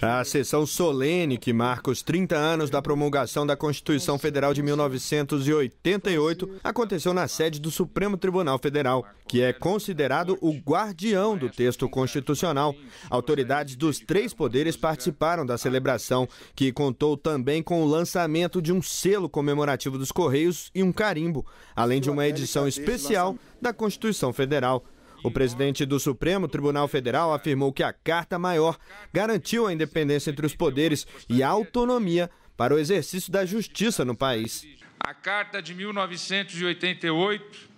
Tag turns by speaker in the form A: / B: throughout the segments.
A: A sessão solene que marca os 30 anos da promulgação da Constituição Federal de 1988 aconteceu na sede do Supremo Tribunal Federal, que é considerado o guardião do texto constitucional. Autoridades dos três poderes participaram da celebração, que contou também com o lançamento de um selo comemorativo dos Correios e um carimbo, além de uma edição especial da Constituição Federal. O presidente do Supremo Tribunal Federal afirmou que a Carta Maior garantiu a independência entre os poderes e a autonomia para o exercício da justiça no país.
B: A Carta de 1988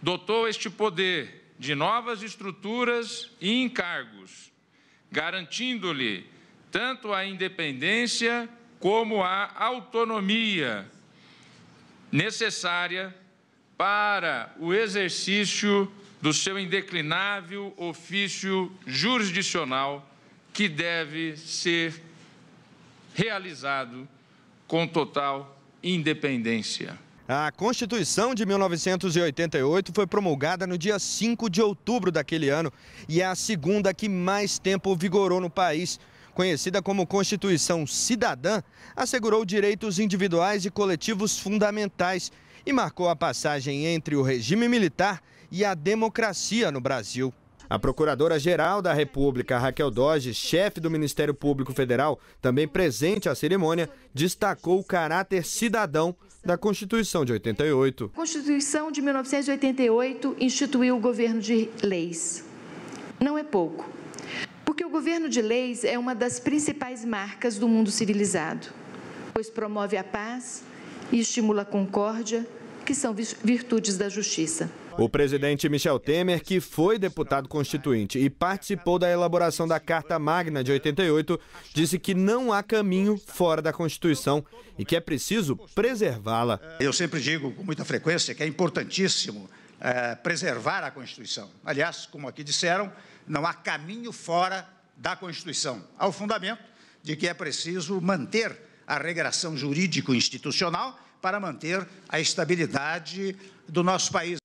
B: dotou este poder de novas estruturas e encargos, garantindo-lhe tanto a independência como a autonomia necessária para o exercício do seu indeclinável ofício jurisdicional que deve ser realizado com total independência.
A: A Constituição de 1988 foi promulgada no dia 5 de outubro daquele ano e é a segunda que mais tempo vigorou no país. Conhecida como Constituição Cidadã, assegurou direitos individuais e coletivos fundamentais e marcou a passagem entre o regime militar e a democracia no Brasil. A Procuradora-Geral da República, Raquel Doge, chefe do Ministério Público Federal, também presente à cerimônia, destacou o caráter cidadão da Constituição de 88.
C: A Constituição de 1988 instituiu o governo de leis. Não é pouco, porque o governo de leis é uma das principais marcas do mundo civilizado, pois promove a paz e estimula a concórdia que são virtudes da justiça.
A: O presidente Michel Temer, que foi deputado constituinte e participou da elaboração da Carta Magna de 88, disse que não há caminho fora da Constituição e que é preciso preservá-la. Eu sempre digo com muita frequência que é importantíssimo é, preservar a Constituição. Aliás, como aqui disseram, não há caminho fora da Constituição, ao fundamento de que é preciso manter a regração jurídico-institucional para manter a estabilidade do nosso país.